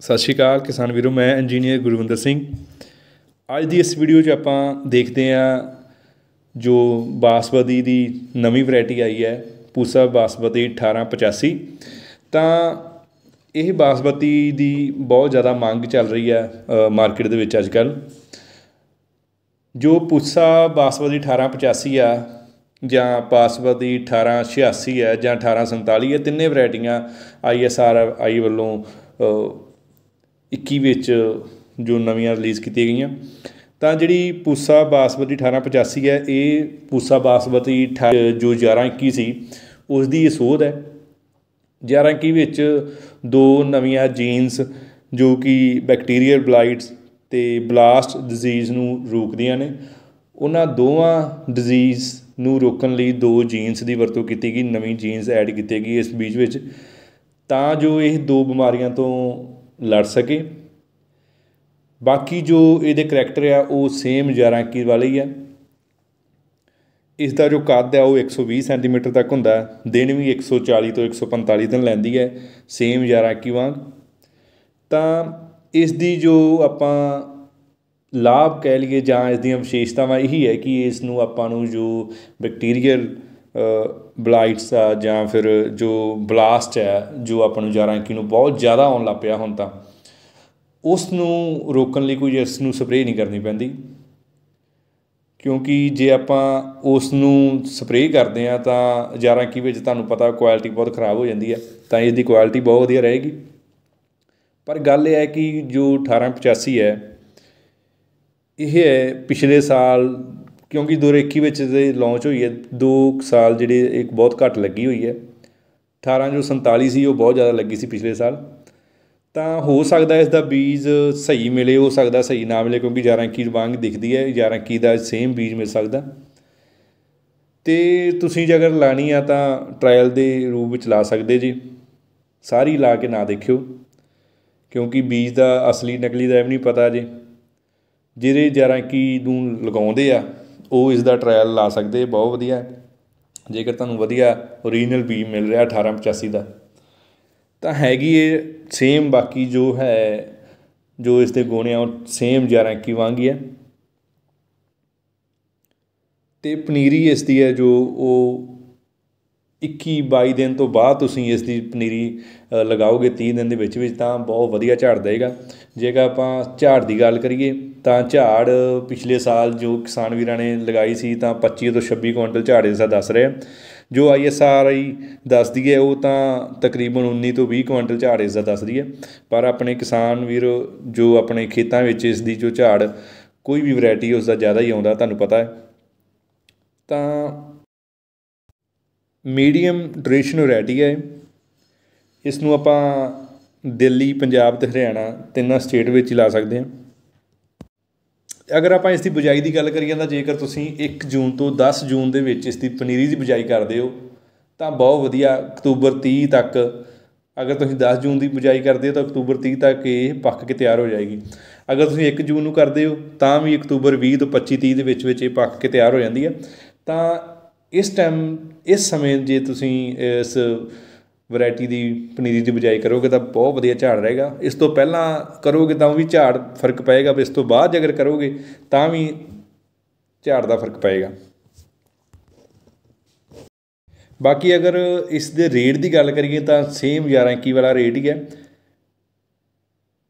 ਸਤਿ ਸ਼੍ਰੀ ਅਕਾਲ ਕਿਸਾਨ ਵੀਰੋ ਮੈਂ ਇੰਜੀਨੀਅਰ ਗੁਰਵਿੰਦਰ ਸਿੰਘ ਅੱਜ ਦੀ ਇਸ ਵੀਡੀਓ 'ਚ ਆਪਾਂ ਦੇਖਦੇ ਆਂ ਜੋ ਬਾਸਮਤੀ ਦੀ ਨਵੀਂ ਵੈਰਾਈਟੀ ਆਈ ਹੈ ਪੂਸਾ ਬਾਸਮਤੀ 1885 ਤਾਂ ਇਹ ਬਾਸਮਤੀ ਦੀ ਬਹੁਤ ਜ਼ਿਆਦਾ ਮੰਗ ਚੱਲ ਰਹੀ ਹੈ ਮਾਰਕੀਟ ਦੇ ਵਿੱਚ ਅੱਜ ਕੱਲ ਜੋ ਪੂਸਾ ਬਾਸਮਤੀ 1885 ਆ ਜਾਂ ਬਾਸਮਤੀ 1886 ਹੈ ਜਾਂ 1847 ਹੈ ਤਿੰਨੇ ਵੈਰਾਈਟੀਆਂ ਆਈਐਸਆਰ ਆਈ ਵੱਲੋਂ ਇੱਕੀ ਵਿੱਚ ਜੋ ਨਵੀਆਂ ਰਿਲੀਜ਼ ਕੀਤੀਆਂ ਗਈਆਂ ਤਾਂ ਜਿਹੜੀ ਪੂਸਾ ਬਾਸਮਤੀ 1885 ਹੈ ਇਹ ਪੂਸਾ ਬਾਸਮਤੀ ਜੋ 1121 ਸੀ ਉਸ ਦੀ ਇਹ ਸੋਧ ਹੈ 1121 ਵਿੱਚ ਦੋ ਨਵੀਆਂ ਜੀਨਸ ਜੋ ਕਿ ਬੈਕਟੀਰੀਅਲ ਬਲਾਈਟਸ ਤੇ ਬਲਾਸਟ ਡਿਜ਼ੀਜ਼ ਨੂੰ ਰੋਕਦੀਆਂ ਨੇ ਉਹਨਾਂ ਦੋਵਾਂ ਡਿਜ਼ੀਜ਼ ਨੂੰ ਰੋਕਣ ਲਈ ਦੋ ਜੀਨਸ ਦੀ ਵਰਤੋਂ ਕੀਤੀ ਗਈ ਨਵੀਂ ਜੀਨਸ ਐਡ ਕੀਤੀ ਗਈ ਇਸ ਬੀਜ ਵਿੱਚ ਤਾਂ ਜੋ ਇਹ ਦੋ ਬਿਮਾਰੀਆਂ ਤੋਂ ਲੜ ਸਕੇ ਬਾਕੀ ਜੋ ਇਹਦੇ ਕਰੈਕਟਰ ਆ ਉਹ ਸੇਮ 11 ਕੀ ਵਾਲੇ ਹੀ ਆ ਇਸ ਦਾ ਜੋ ਕੱਦ ਆ ਉਹ 120 ਸੈਂਟੀਮੀਟਰ ਤੱਕ ਹੁੰਦਾ ਦਿਨ ਵੀ 140 ਤੋਂ 145 ਦਿਨ ਲੈਂਦੀ ਹੈ ਸੇਮ 11 ਕੀ ਵਾਂਗ ਤਾਂ ਇਸ ਦੀ ਜੋ ਆਪਾਂ ਲਾਭ ਕਹਿ ਲਈਏ ਜਾਂ ਇਸ ਦੀਆਂ ਵਿਸ਼ੇਸ਼ਤਾਵਾਂ ਇਹੀ ਹੈ ਕਿ ਇਸ ਨੂੰ ਆਪਾਂ ਨੂੰ ਜੋ ਬੈਕਟੀਰੀਅਲ ਬਲਾਈਟਸ ਆ ਜਾਂ ਫਿਰ ਜੋ ਬਲਾਸਟ ਹੈ ਜੋ ਆਪਾਂ ਨੂੰ ਕੀ ਨੂੰ ਬਹੁਤ ਜ਼ਿਆਦਾ ਆਉਣ ਲੱਗ ਪਿਆ ਹੁਣ ਤਾਂ ਉਸ ਨੂੰ ਰੋਕਣ ਲਈ ਕੋਈ ਇਸ ਨੂੰ ਸਪਰੇਅ ਨਹੀਂ ਕਰਨੀ ਪੈਂਦੀ ਕਿਉਂਕਿ ਜੇ ਆਪਾਂ ਉਸ ਨੂੰ ਸਪਰੇਅ ਕਰਦੇ ਆ ਤਾਂ ਕੀ ਵਿੱਚ ਤੁਹਾਨੂੰ ਪਤਾ ਕੁਆਲਿਟੀ ਬਹੁਤ ਖਰਾਬ ਹੋ ਜਾਂਦੀ ਹੈ ਤਾਂ ਇਸ ਦੀ ਕੁਆਲਿਟੀ ਬਹੁਤ ਵਧੀਆ ਰਹੇਗੀ ਪਰ ਗੱਲ ਇਹ ਹੈ ਕਿ ਜੋ 1885 ਹੈ ਇਹ ਪਿਛਲੇ ਸਾਲ ਕਿਉਂਕਿ ਦੋਰੇਕੀ ਵਿੱਚ ਦੇ ਲਾਂਚ ਹੋਈ ਹੈ 2 ਸਾਲ ਜਿਹੜੇ ਇੱਕ ਬਹੁਤ ਘੱਟ ਲੱਗੀ ਹੋਈ ਹੈ 18 ਜੋ 47 ਸੀ ਉਹ ਬਹੁਤ ਜ਼ਿਆਦਾ ਲੱਗੀ ਸੀ ਪਿਛਲੇ ਸਾਲ ਤਾਂ ਹੋ ਸਕਦਾ ਇਸ ਦਾ ਬੀਜ ਸਹੀ ਮਿਲੇ ਹੋ ਸਕਦਾ ਸਹੀ ਨਾ ਮਿਲੇ ਕਿਉਂਕਿ 11 ਕੀ ਵਾਂਗ ਦਿਖਦੀ ਹੈ 11 ਕੀ ਦਾ ਸੇਮ ਬੀਜ ਮਿਲ ਸਕਦਾ ਤੇ ਤੁਸੀਂ ਜੇ ਅਗਰ ਲਾਣੀ ਆ ਤਾਂ ਟ੍ਰਾਇਲ ਦੇ ਰੂਪ ਵਿੱਚ ਲਾ ਸਕਦੇ ਜੀ ਸਾਰੀ ਲਾ ਕੇ ਨਾ ਦੇਖਿਓ ਕਿਉਂਕਿ ਬੀਜ ਦਾ ਅਸਲੀ ਨਕਲੀ ਦਾ ਇਹ ਵੀ ਨਹੀਂ ਪਤਾ ਜੀ ਜਿਹੜੇ 11 ਕੀ ਨੂੰ ਲਗਾਉਂਦੇ ਆ ਉਹ ਇਸ ਦਾ ਟ੍ਰਾਇਲ ਲਾ ਸਕਦੇ ਬਹੁਤ ਵਧੀਆ ਜੇਕਰ ਤੁਹਾਨੂੰ ਵਧੀਆ ਓਰੀਜਨਲ ਬੀਮ ਮਿਲ ਰਿਹਾ 1885 ਦਾ ਤਾਂ ਹੈਗੀ ਇਹ ਸੇਮ ਬਾਕੀ ਜੋ ਹੈ ਜੋ ਇਸ ਦੇ ਗੋਣੇ ਆ ਸੇਮ 1121 ਵਾਂਗ ਹੀ ਹੈ ਤੇ ਪਨੀਰੀ ਇਸ ਦੀ ਹੈ ਜੋ ਉਹ 21-22 ਦਿਨ ਤੋਂ ਬਾਅਦ ਤੁਸੀਂ ਇਸ ਦੀ ਪਨੀਰੀ ਲਗਾਓਗੇ 30 ਦਿਨ ਦੇ ਵਿੱਚ ਵਿੱਚ ਤਾਂ ਬਹੁਤ ਵਧੀਆ ਝਾੜ ਦੇਗਾ ਜੇਕਰ ਆਪਾਂ ਝਾੜ ਦੀ ਗੱਲ ਕਰੀਏ ਤਾਂ ਝਾੜ ਪਿਛਲੇ ਸਾਲ ਜੋ ਕਿਸਾਨ ਵੀਰਾਂ ਨੇ ਲਗਾਈ ਸੀ ਤਾਂ 25 ਤੋਂ 26 ਕੁਇੰਟਲ ਝਾੜ ਇਸ ਸਾ ਦੱਸ ਰਿਹਾ ਜੋ ਆਈਐਸਆਰਆਈ ਦੱਸਦੀ ਹੈ ਉਹ ਤਾਂ ਤਕਰੀਬਨ 19 ਤੋਂ 20 ਕੁਇੰਟਲ ਝਾੜ ਇਸ ਦਾ ਦੱਸਦੀ ਹੈ ਪਰ ਆਪਣੇ ਕਿਸਾਨ ਵੀਰ ਜੋ ਆਪਣੇ ਖੇਤਾਂ ਵਿੱਚ ਇਸ ਦੀ ਜੋ ਝਾੜ ਕੋਈ ਵੀ ਵੈਰਾਈਟੀ ਉਸ ਦਾ ਜ਼ਿਆਦਾ ਹੀ ਆਉਂਦਾ ਤੁਹਾਨੂੰ ਪਤਾ ਹੈ ਤਾਂ ਮੀਡੀਅਮ ਡਿਊਰੇਸ਼ਨ ਰੈਡੀ ਹੈ ਇਸ ਨੂੰ ਆਪਾਂ ਦਿੱਲੀ ਪੰਜਾਬ ਤੇ ਹਰਿਆਣਾ ਤਿੰਨਾਂ ਸਟੇਟ ਵਿੱਚ ਹੀ ਲਾ ਸਕਦੇ ਹਾਂ ਅਗਰ ਆਪਾਂ ਇਸ ਦੀ ਬੁਝਾਈ ਦੀ ਗੱਲ ਕਰੀਏ ਤਾਂ ਜੇਕਰ ਤੁਸੀਂ 1 ਜੂਨ ਤੋਂ 10 ਜੂਨ ਦੇ ਵਿੱਚ ਇਸ ਦੀ ਪਨੀਰੀ ਦੀ ਬੁਝਾਈ ਕਰਦੇ ਹੋ ਤਾਂ ਬਹੁਤ ਵਧੀਆ ਅਕਤੂਬਰ 30 ਤੱਕ ਅਗਰ ਤੁਸੀਂ 10 ਜੂਨ ਦੀ ਬੁਝਾਈ ਕਰਦੇ ਹੋ ਤਾਂ ਅਕਤੂਬਰ 30 ਤੱਕ ਇਹ ਪੱਕ ਕੇ ਤਿਆਰ ਹੋ ਜਾਏਗੀ ਅਗਰ ਤੁਸੀਂ 1 ਜੂਨ ਨੂੰ ਕਰਦੇ ਹੋ ਤਾਂ ਵੀ ਅਕਤੂਬਰ 20 ਤੋਂ 25 30 ਦੇ ਵਿੱਚ ਵਿੱਚ ਇਹ ਪੱਕ ਕੇ ਤਿਆਰ ਹੋ ਜਾਂਦੀ ਹੈ ਤਾਂ ਇਸ ਟਾਈਮ ਇਸ ਸਮੇਂ ਜੇ ਤੁਸੀਂ ਇਸ ਵੈਰਾਈਟੀ ਦੀ ਪਨੀਰੀ ਦੀ ਬਜਾਈ ਕਰੋਗੇ ਤਾਂ ਬਹੁਤ ਵਧੀਆ ਝਾੜ ਰਹੇਗਾ ਇਸ ਤੋਂ ਪਹਿਲਾਂ ਕਰੋਗੇ ਤਾਂ ਵੀ ਝਾੜ ਫਰਕ ਪਏਗਾ ਪਰ ਇਸ ਤੋਂ ਬਾਅਦ ਜੇਕਰ ਕਰੋਗੇ ਤਾਂ ਵੀ ਝਾੜ ਦਾ ਫਰਕ ਪਏਗਾ ਬਾਕੀ ਅਗਰ ਇਸ ਦੇ ਰੇਟ ਦੀ ਗੱਲ ਕਰੀਏ ਤਾਂ ਸੇਮ 11 ਵਾਲਾ ਰੇਟ ਹੀ ਹੈ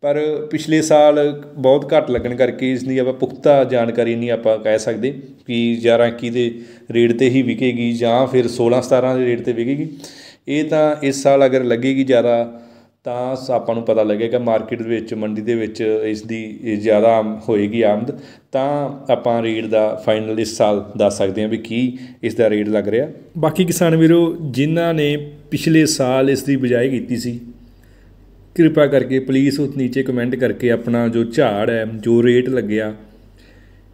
ਪਰ ਪਿਛਲੇ ਸਾਲ ਬਹੁਤ ਘੱਟ ਲੱਗਣ ਕਰਕੇ ਇਸ ਦੀ ਆਪਾਂ ਪੁਖਤਾ ਜਾਣਕਾਰੀ ਨਹੀਂ ਆਪਾਂ ਕਹਿ ਸਕਦੇ ਕਿ 11 ਕੀ ਦੇ ਰੇਟ ਤੇ ਹੀ ਵਿਕੇਗੀ ਜਾਂ ਫਿਰ 16 17 ਦੇ ਰੇਟ ਤੇ ਵਿਕੇਗੀ ਇਹ ਤਾਂ ਇਸ ਸਾਲ ਅਗਰ ਲੱਗੇਗੀ ਜ਼ਿਆਦਾ ਤਾਂ ਆਪਾਂ ਨੂੰ ਪਤਾ ਲੱਗੇਗਾ ਮਾਰਕੀਟ ਦੇ ਵਿੱਚ ਮੰਡੀ ਦੇ ਵਿੱਚ ਇਸ ਦੀ ਜ਼ਿਆਦਾ ਹੋਏਗੀ ਆਮਦ ਤਾਂ ਆਪਾਂ ਰੇਟ ਦਾ ਫਾਈਨਲ ਇਸ ਸਾਲ ਦੱਸ ਸਕਦੇ ਹਾਂ ਵੀ ਕੀ ਇਸ ਦਾ ਰੇਟ ਲੱਗ ਰਿਹਾ ਬਾਕੀ ਕਿਸਾਨ ਵੀਰੋ ਜਿਨ੍ਹਾਂ ਨੇ ਪਿਛਲੇ ਸਾਲ ਇਸ ਦੀ ਬਜਾਈ ਕੀਤੀ ਸੀ ਕਿਰਪਾ ਕਰਕੇ ਪਲੀਜ਼ ਉਸ ਨੀਚੇ ਕਮੈਂਟ ਕਰਕੇ ਆਪਣਾ ਜੋ ਝਾੜ ਹੈ ਜੋ ਰੇਟ ਲੱਗਿਆ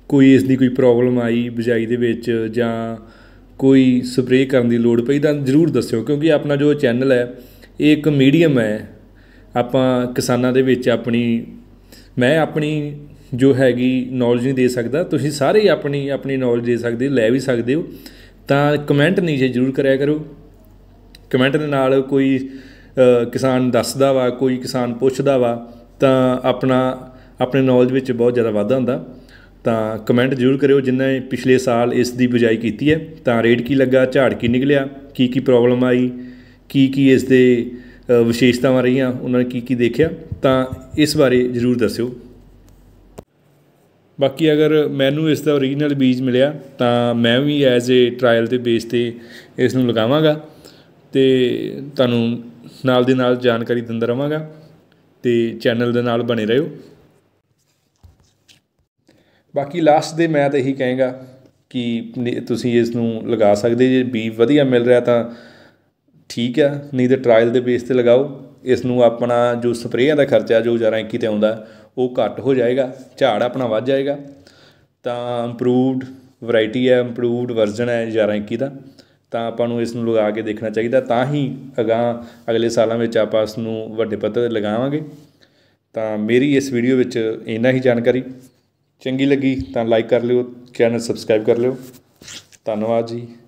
ਕੋਈ ਇਸ ਦੀ ਕੋਈ ਪ੍ਰੋਬਲਮ ਆਈ ਬਜਾਈ ਦੇ ਵਿੱਚ ਜਾਂ ਕੋਈ ਸਪਰੇਅ ਕਰਨ ਦੀ ਲੋੜ ਪਈ ਤਾਂ ਜ਼ਰੂਰ ਦੱਸਿਓ ਕਿਉਂਕਿ ਆਪਣਾ ਜੋ ਚੈਨਲ ਹੈ ਇਹ ਇੱਕ ਮੀਡੀਅਮ ਹੈ ਆਪਾਂ ਕਿਸਾਨਾਂ ਦੇ ਵਿੱਚ ਆਪਣੀ ਮੈਂ ਆਪਣੀ ਜੋ ਹੈਗੀ ਨੌਲੇਜ ਨਹੀਂ ਦੇ ਸਕਦਾ ਤੁਸੀਂ ਸਾਰੇ ਆਪਣੀ ਆਪਣੀ ਨੌਲੇਜ ਦੇ ਸਕਦੇ ਲੈ ਵੀ ਸਕਦੇ ਹੋ ਤਾਂ ਕਮੈਂਟ ਨੀਚੇ ਜ਼ਰੂਰ ਕਰਿਆ ਕਰੋ ਕਮੈਂਟ ਦੇ ਨਾਲ ਕੋਈ ਕਿਸਾਨ ਦੱਸਦਾ ਵਾ ਕੋਈ ਕਿਸਾਨ ਪੁੱਛਦਾ ਵਾ ਤਾਂ ਆਪਣਾ ਆਪਣੇ ਨੌਲੇਜ ਵਿੱਚ ਬਹੁਤ ਜ਼ਿਆਦਾ ਵਾਧਾ ਹੁੰਦਾ ਤਾਂ ਕਮੈਂਟ ਜ਼ਰੂਰ ਕਰਿਓ ਜਿੰਨਾ ਪਿਛਲੇ ਸਾਲ ਇਸ ਦੀ ਬਿਜਾਈ ਕੀਤੀ ਹੈ ਤਾਂ ਰੇਟ ਕੀ ਲੱਗਾ ਝਾੜ ਕੀ ਨਿਕਲਿਆ ਕੀ ਕੀ ਪ੍ਰੋਬਲਮ ਆਈ ਕੀ ਕੀ ਇਸ ਦੇ ਵਿਸ਼ੇਸ਼ਤਾਵਾਂ ਰਹੀਆਂ ਉਹਨਾਂ ਨੇ ਕੀ ਕੀ ਦੇਖਿਆ ਤਾਂ ਇਸ ਬਾਰੇ ਜ਼ਰੂਰ ਦੱਸਿਓ ਬਾਕੀ ਅਗਰ ਮੈਨੂੰ ਇਸ ਦਾ origignal ਬੀਜ ਮਿਲਿਆ ਤਾਂ ਮੈਂ ਵੀ ਐਜ਼ ਏ ਟ੍ਰਾਇਲ ਦੇ ਬੇਸ ਤੇ ਇਸ ਨੂੰ ਲਗਾਵਾਂਗਾ ਤੇ ਤੁਹਾਨੂੰ ਨਾਲ ਦੀ ਨਾਲ ਜਾਣਕਾਰੀ ਦਿੰਦਾ ਰਵਾਂਗਾ ਤੇ ਚੈਨਲ ਦੇ ਨਾਲ ਬਣੇ ਰਹੋ ਬਾਕੀ ਲਾਸਟ ਦੇ ਮੈਂ ਤਾਂ ਇਹੀ ਕਹਾਂਗਾ ਕਿ ਤੁਸੀਂ ਇਸ ਨੂੰ ਲਗਾ ਸਕਦੇ ਜੇ ਬੀ ਵਧੀਆ ਮਿਲ ਰਿਹਾ ਤਾਂ ਠੀਕ ਆ ਨਹੀਂ ਤੇ ਟ੍ਰਾਇਲ ਦੇ ਬੇਸ ਤੇ ਲਗਾਓ ਇਸ ਨੂੰ ਆਪਣਾ ਜੋ ਸਪਰੇਆਂ ਦਾ ਖਰਚਾ ਜੋ 1121 ਤੇ ਆਉਂਦਾ ਉਹ ਘੱਟ ਹੋ ਜਾਏਗਾ ਝਾੜ ਆਪਣਾ ਵੱਧ ਜਾਏਗਾ ਤਾਂ ਇੰਪਰੂਵਡ ਵੈਰਾਈਟੀ ਹੈ ਇੰਪਰੂਵਡ ਵਰਜ਼ਨ ਹੈ 1121 ਦਾ ਤਾਂ ਆਪਾਂ ਨੂੰ ਇਸ ਨੂੰ ਲਗਾ ਕੇ ਦੇਖਣਾ ਚਾਹੀਦਾ ਤਾਂ ਹੀ ਅਗਾ ਅਗਲੇ ਸਾਲਾਂ ਵਿੱਚ ਆਪਾਂ ਇਸ ਨੂੰ ਵੱਡੇ ਪੱਧਰ ਤੇ ਲਗਾਵਾਂਗੇ ਤਾਂ ਮੇਰੀ ਇਸ ਵੀਡੀਓ ਵਿੱਚ ਇੰਨਾ ਹੀ ਜਾਣਕਾਰੀ ਚੰਗੀ ਲੱਗੀ ਤਾਂ ਲਾਈਕ ਕਰ ਲਿਓ ਚੈਨਲ ਸਬਸਕ੍ਰਾਈਬ ਕਰ ਲਿਓ ਧੰਨਵਾਦ ਜੀ